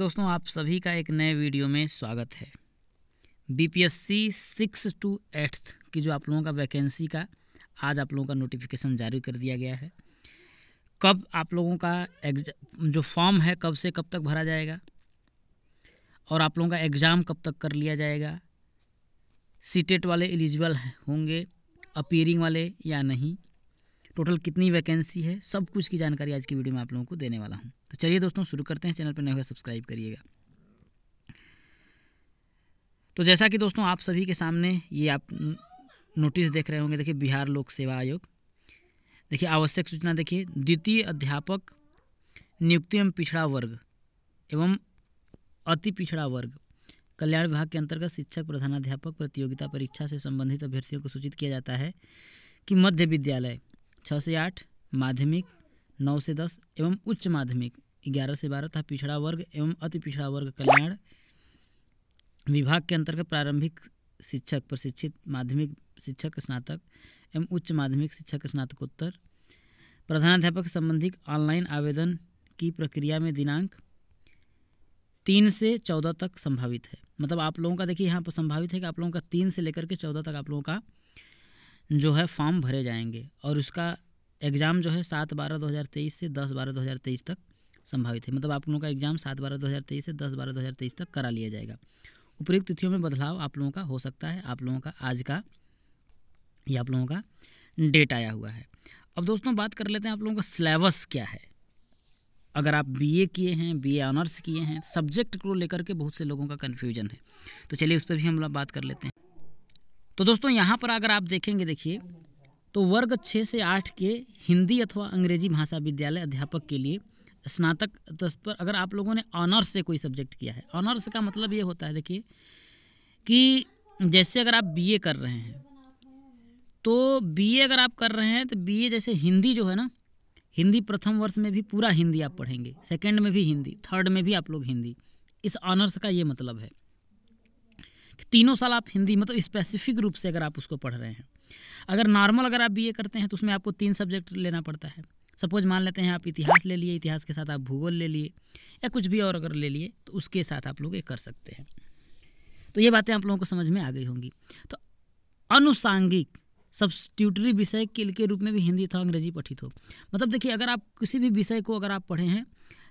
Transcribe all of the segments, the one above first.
दोस्तों आप सभी का एक नए वीडियो में स्वागत है बीपीएससी सिक्स टू एट्थ की जो आप लोगों का वैकेंसी का आज आप लोगों का नोटिफिकेशन जारी कर दिया गया है कब आप लोगों का जो फॉर्म है कब से कब तक भरा जाएगा और आप लोगों का एग्ज़ाम कब तक कर लिया जाएगा सीटेट e वाले एलिजिबल होंगे अपीयरिंग वाले या नहीं टोटल कितनी वैकेंसी है सब कुछ की जानकारी आज की वीडियो में आप लोगों को देने वाला हूँ तो चलिए दोस्तों शुरू करते हैं चैनल पर नए हुए सब्सक्राइब करिएगा तो जैसा कि दोस्तों आप सभी के सामने ये आप नोटिस देख रहे होंगे देखिए बिहार लोक सेवा आयोग देखिए आवश्यक सूचना देखिए द्वितीय अध्यापक नियुक्ति एवं पिछड़ा वर्ग एवं अति पिछड़ा वर्ग कल्याण विभाग के अंतर्गत शिक्षक प्रधानाध्यापक प्रतियोगिता परीक्षा से संबंधित अभ्यर्थियों को सूचित किया जाता है कि मध्य विद्यालय छः से आठ माध्यमिक नौ से दस एवं उच्च माध्यमिक ग्यारह से बारह तथा पिछड़ा वर्ग एवं अति पिछड़ा वर्ग कल्याण विभाग के अंतर्गत प्रारंभिक शिक्षक प्रशिक्षित माध्यमिक शिक्षक स्नातक एवं उच्च माध्यमिक शिक्षक स्नातकोत्तर प्रधानाध्यापक संबंधित ऑनलाइन आवेदन की प्रक्रिया में दिनांक तीन से चौदह तक संभावित है मतलब आप लोगों का देखिए यहाँ पर संभावित है कि आप लोगों का तीन से लेकर के चौदह तक आप लोगों का जो है फॉर्म भरे जाएंगे और उसका एग्ज़ाम जो है सात बारह दो हज़ार तेईस से दस बारह दो हज़ार तेईस तक संभावित है मतलब आप लोगों का एग्ज़ाम सात बारह दो हज़ार तेईस से दस बारह दो हज़ार तेईस तक करा लिया जाएगा उपयुक्त तिथियों में बदलाव आप लोगों का हो सकता है आप लोगों का आज का ये आप लोगों का डेट आया हुआ है अब दोस्तों बात कर लेते हैं आप लोगों का सिलेबस क्या है अगर आप बीए किए हैं बीए ऑनर्स किए हैं सब्जेक्ट को लेकर के बहुत से लोगों का कन्फ्यूजन है तो चलिए उस पर भी हम लोग बात कर लेते हैं तो दोस्तों यहाँ पर अगर आप देखेंगे देखिए तो वर्ग छः से आठ के हिंदी अथवा अंग्रेजी भाषा विद्यालय अध्यापक के लिए स्नातक तस्त पर अगर आप लोगों ने ऑनर्स से कोई सब्जेक्ट किया है ऑनर्स का मतलब ये होता है देखिए कि जैसे अगर आप बीए कर रहे हैं तो बीए अगर आप कर रहे हैं तो बीए जैसे हिंदी जो है ना हिंदी प्रथम वर्ष में भी पूरा हिंदी आप पढ़ेंगे सेकेंड में भी हिंदी थर्ड में भी आप लोग हिंदी इस ऑनर्स का ये मतलब है तीनों साल आप हिंदी मतलब तो स्पेसिफिक रूप से अगर आप उसको पढ़ रहे हैं अगर नॉर्मल अगर आप बी करते हैं तो उसमें आपको तीन सब्जेक्ट लेना पड़ता है सपोज मान लेते हैं आप इतिहास ले लिए इतिहास के साथ आप भूगोल ले लिए या कुछ भी और अगर ले लिए तो उसके साथ आप लोग ये कर सकते हैं तो ये बातें आप लोगों को समझ में आ गई होंगी तो अनुसांगिक ट्यूटरी विषय के, के रूप में भी हिंदी अथवा अंग्रेजी पठित हो मतलब देखिए अगर आप किसी भी विषय को अगर आप पढ़े हैं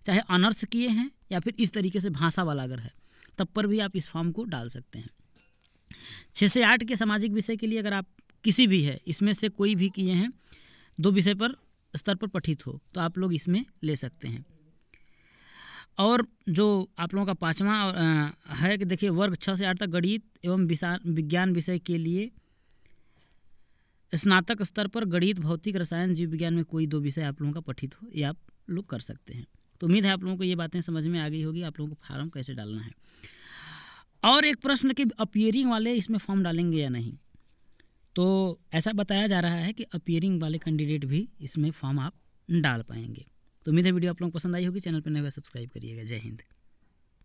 चाहे अनर्स किए हैं या फिर इस तरीके से भाषा वाला अगर है तब पर भी आप इस फॉर्म को डाल सकते हैं छः से आठ के सामाजिक विषय के लिए अगर आप किसी भी है इसमें से कोई भी किए हैं दो विषय पर स्तर पर पठित हो तो आप लोग इसमें ले सकते हैं और जो आप लोगों का पाँचवा है कि देखिए वर्ग छः से आठ तक गणित एवं विज्ञान विषय के लिए स्नातक स्तर पर गणित भौतिक रसायन जीव विज्ञान में कोई दो विषय आप लोगों का पठित हो ये आप लोग कर सकते हैं तो उम्मीद है आप लोगों को ये बातें समझ में आ गई होगी आप लोगों को फार्म कैसे डालना है और एक प्रश्न कि अपियरिंग वाले इसमें फॉर्म डालेंगे या नहीं तो ऐसा बताया जा रहा है कि अपियरिंग वाले कैंडिडेट भी इसमें फॉर्म आप डाल पाएंगे तो उम्मीद है वीडियो आप लोगों को पसंद आई होगी चैनल पर नए तो सब्सक्राइब करिएगा जय हिंद